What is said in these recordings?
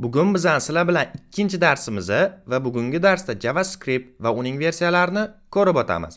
Bugun biz sizlar bilan ikkinchi darsimizni va bugungi darsda JavaScript va uning versiyalarini ko'rib o'tamiz.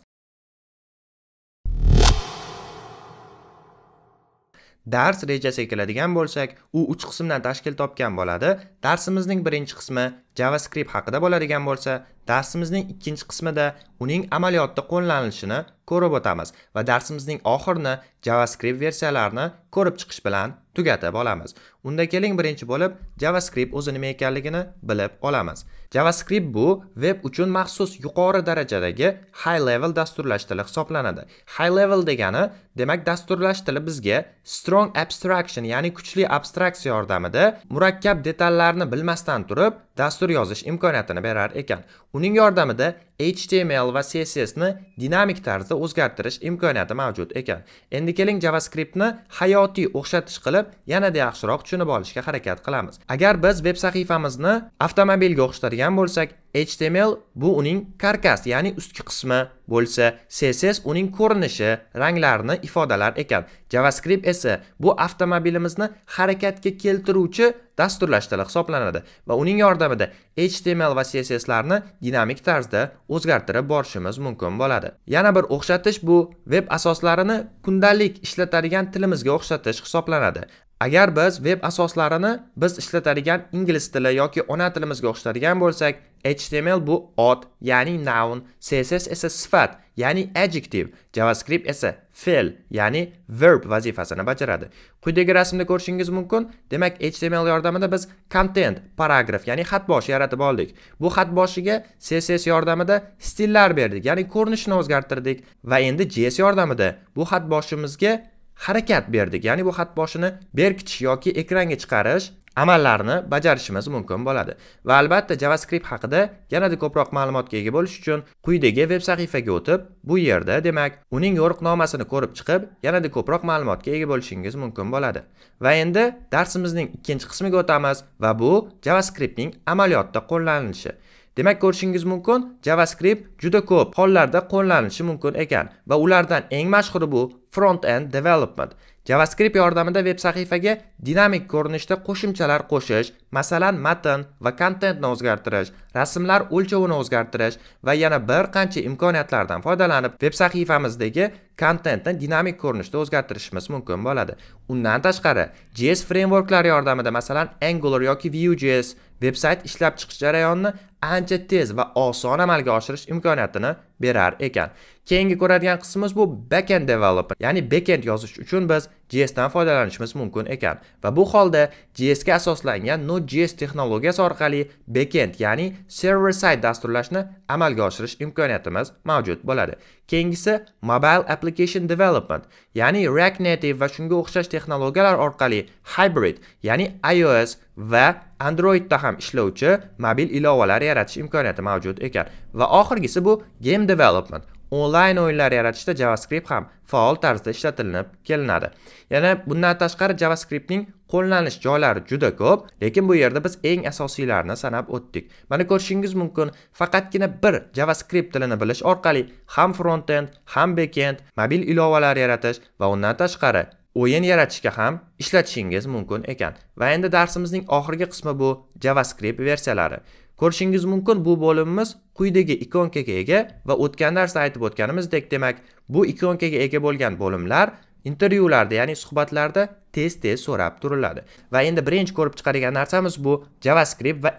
Dars rejasiga keladigan bo'lsak, u 3 qismdan tashkil topgan bo'ladi. Darsimizning birinchi qismi javascript haqida bo'ladigan bo'lsa darsimizning ikkinchi qismida uning amaliyotda qo'llanilishini ko'rib o'tamiz va darsimizning oxirini javascript versiyalarini ko'rib chiqish bilan tugatib olamiz unda keling birinchi bo'lib javascript o'zi nima ekanligini bilib olamiz javascript bu veb uchun maxsus yuqori darajadagi high level dasturlash tili hisoblanadi high level degani demak dasturlash tili bizga strong abstraction ya'ni kuchli abstraksiya yordamida murakkab detallarni bilmasdan turib dastur yozish imkoniyatini berar ekan uning yordamida html va cssni dinamik tarzda o'zgartirish imkoniyati mavjud ekan endi keling javascriptni hayotiy o'xshatish qilib yanada yaxshiroq tushunib olishga harakat qilamiz agar biz veb sahifamizni avtomobilga o'xshatadigan bo'lsak html bu uning karkas ya'ni ustki qismi bo'lsa css uning ko'rinishi ranglarni ifodalar ekan javascript esa bu avtomobilimizni harakatga keltiruvchi dasturlash tili hisoblanadi va uning yordamida html va csslarni dinamik tarzda o'zgartirib borishimiz mumkin bo'ladi yana bir o'xshatish bu veb asoslarini kundalik ishlatadigan tilimizga o'xshatish hisoblanadi agar biz veb asoslarini biz ishlatadigan ingliz tili yoki ona tilimizga o'xshatadigan bo'lsak html bu ot ya'ni noun css esa sifat ya'ni adjective javascript esa fe'l ya'ni verb vazifasini bajaradi quyidagi rasmda ko'rishingiz mumkin demak html yordamida biz content paragraf ya'ni xat boshi yaratib oldik bu xat boshiga css yordamida stillar berdik ya'ni ko'rinishini o'zgartirdik va endi js yordamida bu xat boshimizga harakat berdik ya'ni bu xat boshini berkitish yoki ekranga chiqarish amallarni bajarishimiz mumkin bo'ladi va albatta javascript haqida yanada ko'proq ma'lumotga ega bo'lish uchun quyidagi veb sahifaga o'tib bu yerda demak uning yo'riqnomasini ko'rib chiqib yanada ko'proq ma'lumotga ega bo'lishingiz mumkin bo'ladi va endi darsimizning ikkinchi qismiga o'tamiz va bu javascriptning amaliyotda qo'llanilishi demak ko'rishingiz mumkin javascript juda ko'p hollarda qo'llanilishi mumkin ekan va ulardan eng mashhuri bu front-end development. JavaScript yordamida veb sahifaga dinamik ko'rinishda qo'shimchalar qo'shish, masalan, matn va kontentni o'zgartirish, rasmlar o'lchovini o'zgartirish va yana bir qancha imkoniyatlardan foydalanib, veb sahifamizdagi kontentni dinamik ko'rinishda o'zgartirishimiz mumkin bo'ladi. Undan tashqari, JS frameworklar yordamida, masalan, Angular yoki Vue.js veb sayt ishlab chiqish jarayonini ancha tez va oson amalga oshirish imkoniyatini berar ekan. keyingi ko'radigan qismimiz bu backend developer ya'ni backend yozish uchun biz JS dan foydalanishimiz mumkin ekan va bu holda JS ga asoslangan Node.js texnologiyasi orqali backend ya'ni server side dasturlashni amalga oshirish imkoniyatimiz mavjud bo'ladi keyingisi mobile application development ya'ni React Native va shunga o'xshash texnologiyalar orqali hybrid ya'ni iOS va Androidda ham ishlovchi mobil ilovalar yaratish imkoniyati mavjud ekan va oxirgisi bu game development onlayn o'yinlar yaratishda javascript ham faol tarzda ishlatilinib kelinadi yana bundan tashqari javascriptning qo'llanish joylari juda ko'p lekin bu yerda biz eng asosiylarini sanab o'tdik mana ko'rishingiz mumkin faqatgina bir javascript tilini bilish orqali ham front end ham back end mobil ilovalar yaratish va undan tashqari o'yin yaratishga ham ishlatishingiz mumkin ekan va endi darsimizning oxirgi qismi bu javascript versiyalari ko'rishingiz mumkin bu bo'limimiz quyidagi ikonkaga ega va o'tgan darsda aytib o'tganimizdek demak bu ikonkaga ega bo'lgan bo'limlar intervyularda ya'ni suhbatlarda tez tez so'rab turiladi va endi birinchi ko'rib chiqadigan narsamiz bu javascript va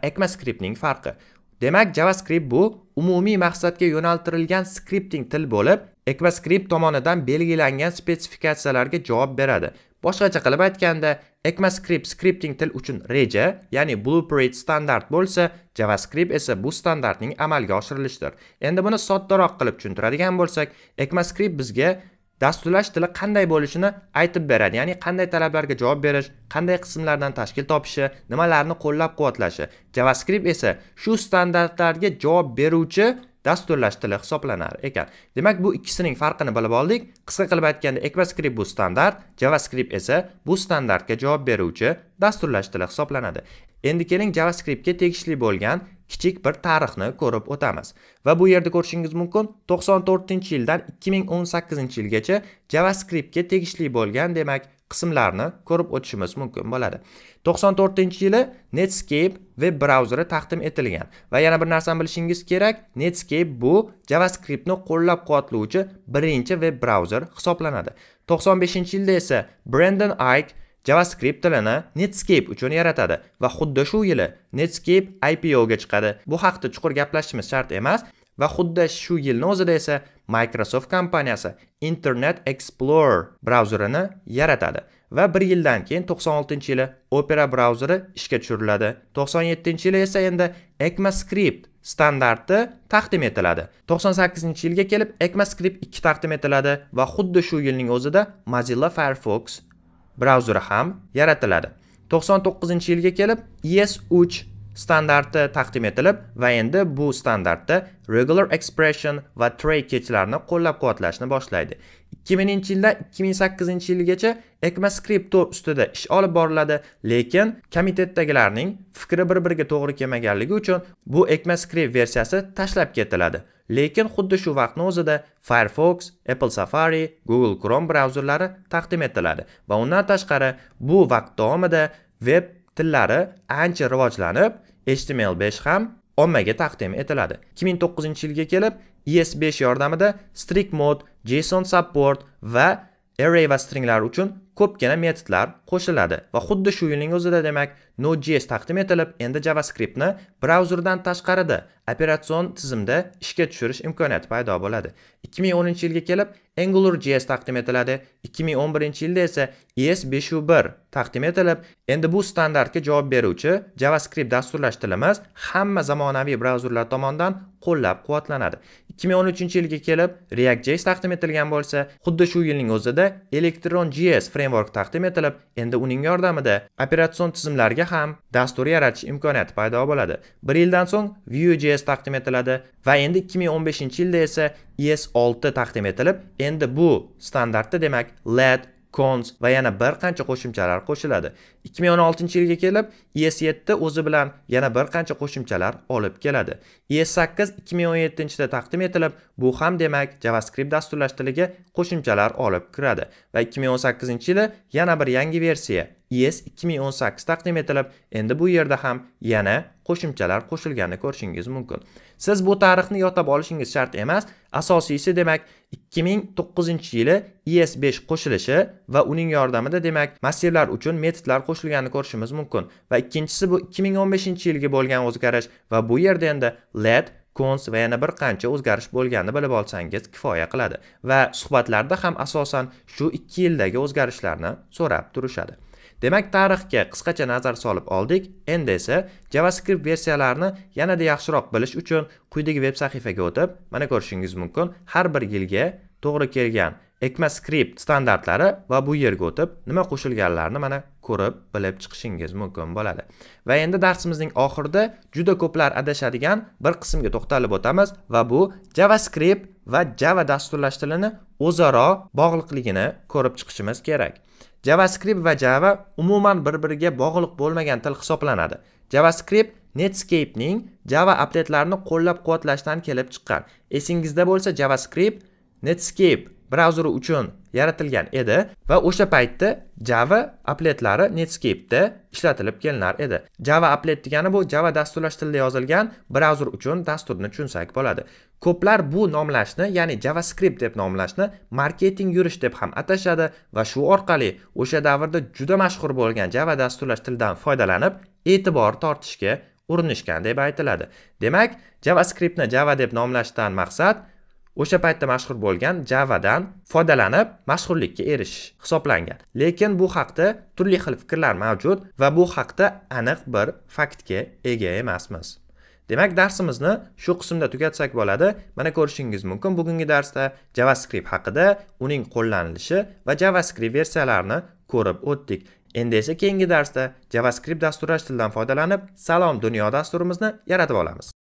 ning farqi demak javascript bu umumiy maqsadga yo'naltirilgan skripting til bo'lib ecmascript tomonidan belgilangan spetsifikatsiyalarga javob beradi boshqacha qilib aytganda ECMAScript scripting til uchun reja, ya'ni blueprint standart bo'lsa, JavaScript esa bu standartning amalga oshirilishidir. Endi buni soddaroq qilib tushuntiradigan bo'lsak, ECMAScript bizga dasturlash tili qanday bo'lishini aytib beradi ya'ni qanday talablarga javob berish qanday qismlardan tashkil topishi nimalarni qo'llab quvvatlashi javascript esa shu standartlarga javob beruvchi dasturlash tili hisoblanar ekan demak bu ikkisining farqini bilib oldik qisqa qilib aytganda ECMAScript bu standart javascript esa bu standartga javob beruvchi dasturlash tili hisoblanadi endi keling javascriptga tegishli bo'lgan kichik bir tarixni ko'rib o'tamiz va bu yerda ko'rishingiz mumkin 94 yildan 2018 yilgacha javascriptga tegishli bo'lgan demak qismlarni ko'rib o'tishimiz mumkin bo'ladi to'qson to'rtinchi yili netscape veb brauzeri taqdim etilgan va yana bir narsani bilishingiz kerak netscape bu javascriptni qo'llab quvvatlovchi birinchi veb brauzer hisoblanadi to'qson beshinchi yilda esa brendon ayk javascript tilini netscape uchun yaratadi va xuddi shu yili netscape ipoga chiqadi bu haqda chuqur gaplashishimiz shart emas va xuddi shu yilni o'zida esa Microsoft kompaniyasi Internet Explorer brauzerini yaratadi va bir yildan keyin 96 yili Opera brauzeri ishga tushiriladi 97 yili esa endi ECMAScript standarti taqdim etiladi 98 yilga kelib ECMAScript 2 taqdim etiladi va xuddi shu yilning o'zida Mozilla Firefox brauzeri ham yaratiladi 99 yilga kelib ES3 standarti taqdim etilib va endi bu standartda regular expression va tray kechlarni qo'llab quvvatlashni boshlaydi 2000 yildan 2008 yilgacha ECMAScript ustida ish olib boriladi lekin komitetdagilarning fikri bir biriga to'g'ri kelmaganligi uchun bu ECMAScript versiyasi tashlab ketiladi lekin xuddi shu vaqtni o'zida Firefox, Apple Safari, Google Chrome brauzerlari taqdim etiladi va undan tashqari bu vaqt davomida web tillari ancha rivojlanib html5 ham ommaga taqdim etiladi 2009 yilga kelib e es5 yordamida strict mode json support va array va stringlar uchun ko'pgina metodlar qo'shiladi va xuddi shu yilning o'zida demak Node.js taqdim etilib, endi JavaScriptni brauzerdan tashqarida operatsion tizimda ishga tushirish imkoniyati paydo bo'ladi. 2010-yilga kelib AngularJS taqdim etiladi. 2011-yilda esa ES5.1 taqdim etilib, endi bu standartga javob beruvchi JavaScript dasturlash tilimiz hamma zamonaviy brauzerlar tomonidan qo'llab-quvvatlanadi. 2013-yilga kelib React.js taqdim etilgan bo'lsa, xuddi shu yilning o'zida ElectronJS framework taqdim etilib endi uning yordamida operatsion tizimlarga ham dastur yaratish imkoniyati paydo bo'ladi bir yildan so'ng vuejs taqdim etiladi va endi 2015 yilda esa es 6 taqdim etilib endi bu standartda demak led cons va yana bir qancha qo'shimchalar qo'shiladi 2016 yilga kelib ES7 o'zi bilan yana bir qancha qo'shimchalar olib keladi ES8 2017 yilda taqdim etilib bu ham demak javascript dasturlash tiliga qo'shimchalar olib kiradi va 2018 yili yana bir yangi versiya ES 2018 taqdim etilib endi bu yerda ham yana qo'shimchalar qo'shilganini ko'rishingiz mumkin siz bu tarixni yotib olishingiz shart emas asosiysi demak 2009 yili is5 qo'shilishi va uning yordamida demak massivlar uchun metodlar qo'shilganini ko'rishimiz mumkin va ikkinchisi bu 2015 yilga bo'lgan o'zgarish va bu yerda endi led cons va yana bir qancha o'zgarish bo'lganini bilib olsangiz kifoya qiladi va suhbatlarda ham asosan shu ikki yildagi o'zgarishlarni so'rab turishadi demak tarixga qisqacha nazar solib oldik endi esa javascript versiyalarini yanada yaxshiroq bilish uchun quyidagi veb sahifaga o'tib mana ko'rishingiz mumkin har bir yilga to'g'ri kelgan ECMAScript standartlari va bu yerga o'tib nima qo'shilganlarini mana ko'rib bilib chiqishingiz mumkin bo'ladi va endi darsimizning oxirida juda ko'plar adashadigan bir qismga to'xtalib o'tamiz va bu javascript va java dasturlash tilini o'zaro bog'liqligini ko'rib chiqishimiz kerak javascript va java umuman bir biriga bog'liq bo'lmagan til hisoblanadi javascript netscapening java updatelarini qo'llab quvvatlashdan kelib chiqqan esingizda bo'lsa javascript netscape brauzeri uchun yaratilgan edi va o'sha paytda java apletlari netscapeda ishlatilib kelinar edi java aplet degani bu java dasturlash tilida yozilgan brauzer uchun dasturni tushunsak bo'ladi ko'plar bu nomlashni ya'ni javascript deb nomlashni marketing yurish deb ham atashadi va shu orqali o'sha davrda juda mashhur bo'lgan java dasturlash tilidan foydalanib e'tibor tortishga urinishgan deb aytiladi demak javascriptni java deb nomlashdan maqsad o'sha paytda mashhur bo'lgan javadan foydalanib mashhurlikka erishish hisoblangan lekin bu haqda turli xil fikrlar mavjud va bu haqda aniq bir faktga ega emasmiz demak darsimizni shu qismda tugatsak bo'ladi mana ko'rishingiz mumkin bugungi darsda javascript haqida uning qo'llanilishi va javascript versiyalarini ko'rib o'tdik endi esa keyingi darsda javascript dasturlash tilidan foydalanib salom dunyo dasturimizni yaratib olamiz